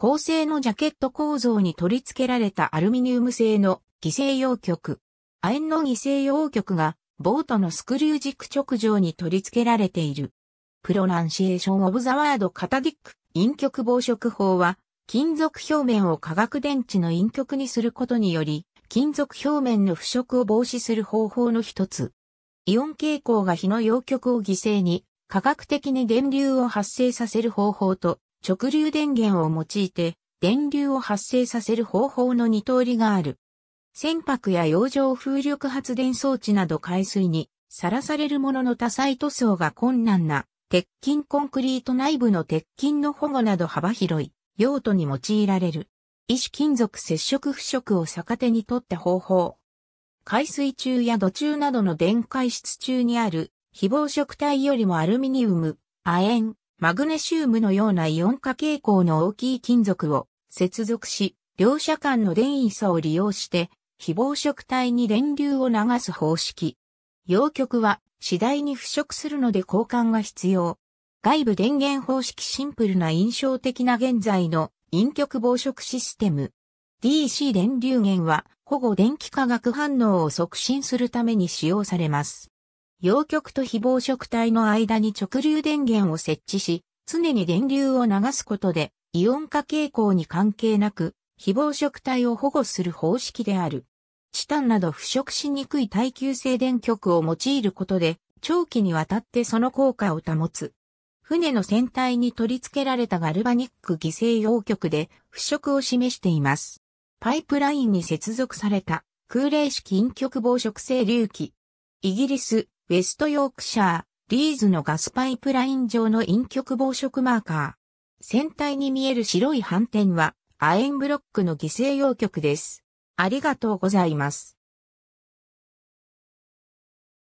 構成のジャケット構造に取り付けられたアルミニウム製の犠牲用極。亜鉛の犠牲用極がボートのスクリュー軸直上に取り付けられている。プロナンシエーションオブザワードカタディック、陰極防食法は、金属表面を化学電池の陰極にすることにより、金属表面の腐食を防止する方法の一つ。イオン蛍光が火の陽極を犠牲に、化学的に電流を発生させる方法と、直流電源を用いて電流を発生させる方法の二通りがある。船舶や洋上風力発電装置など海水にさらされるものの多彩塗装が困難な鉄筋コンクリート内部の鉄筋の保護など幅広い用途に用いられる。異種金属接触腐食を逆手に取った方法。海水中や土中などの電解質中にある非防食体よりもアルミニウム、亜鉛、マグネシウムのようなイオン化傾向の大きい金属を接続し、両者間の電位差を利用して、非暴色体に電流を流す方式。陽極は次第に腐食するので交換が必要。外部電源方式シンプルな印象的な現在の陰極暴食システム。DC 電流源は保護電気化学反応を促進するために使用されます。陽極と非暴食体の間に直流電源を設置し、常に電流を流すことで、イオン化傾向に関係なく、非暴食体を保護する方式である。チタンなど腐食しにくい耐久性電極を用いることで、長期にわたってその効果を保つ。船の船体に取り付けられたガルバニック犠牲用極で腐食を示しています。パイプラインに接続された空冷式陰極防食性隆起。イギリス、ウェストヨークシャー、リーズのガスパイプライン上の陰極防食マーカー。船体に見える白い斑点は、亜鉛ブロックの犠牲用極です。ありがとうございます。